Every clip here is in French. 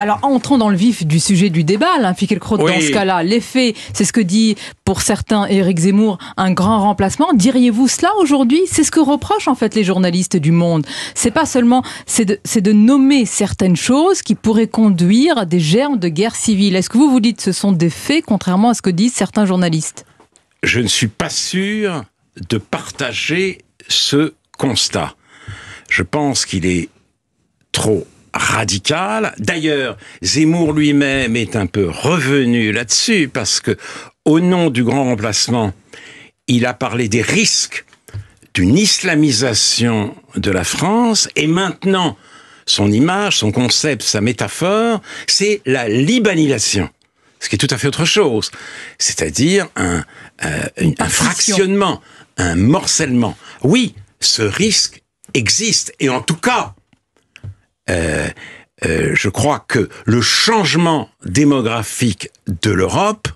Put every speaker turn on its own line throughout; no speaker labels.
Alors, entrons dans le vif du sujet du débat, là, Crotte, dans ce cas-là. faits, c'est ce que dit, pour certains, Éric Zemmour, un grand remplacement. Diriez-vous cela aujourd'hui C'est ce que reprochent, en fait, les journalistes du monde. C'est pas seulement, c'est de, nommer certaines choses qui pourraient conduire à des germes de guerre civile. Est-ce que vous vous dites ce sont des faits, contrairement à ce que disent certains journalistes
Je ne suis pas sûr de partager ce constat. Je pense qu'il est trop Radical. D'ailleurs, Zemmour lui-même est un peu revenu là-dessus parce que, au nom du grand remplacement, il a parlé des risques d'une islamisation de la France et maintenant, son image, son concept, sa métaphore, c'est la libanisation ce qui est tout à fait autre chose, c'est-à-dire un euh, fractionnement, un morcellement. Oui, ce risque existe, et en tout cas, euh, euh, je crois que le changement démographique de l'Europe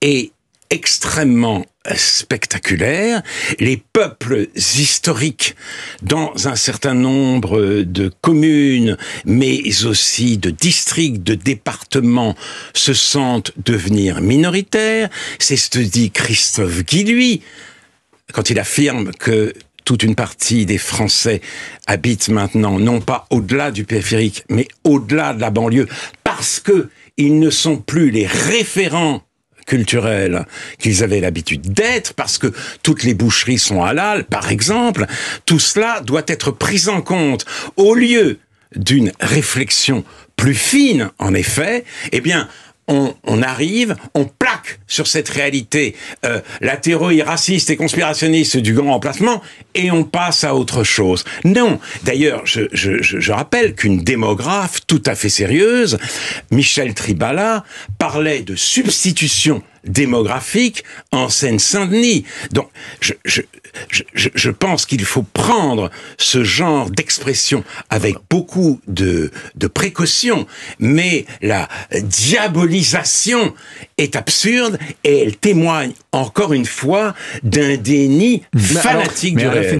est extrêmement euh, spectaculaire. Les peuples historiques dans un certain nombre de communes, mais aussi de districts, de départements, se sentent devenir minoritaires. C'est ce que dit Christophe Guilluy quand il affirme que toute une partie des Français habitent maintenant, non pas au-delà du périphérique, mais au-delà de la banlieue, parce que ils ne sont plus les référents culturels qu'ils avaient l'habitude d'être, parce que toutes les boucheries sont halal, par exemple. Tout cela doit être pris en compte au lieu d'une réflexion plus fine, en effet. Eh bien, on, on arrive, on plaque sur cette réalité euh, la théorie raciste et conspirationniste du grand remplacement et on passe à autre chose. Non, d'ailleurs, je, rappelle qu'une démographe tout à fait sérieuse, Michel Tribala, parlait de substitution démographique en Seine-Saint-Denis. Donc, je, pense qu'il faut prendre ce genre d'expression avec beaucoup de, de précaution, mais la diabolisation est absurde et elle témoigne encore une fois d'un déni fanatique du réel.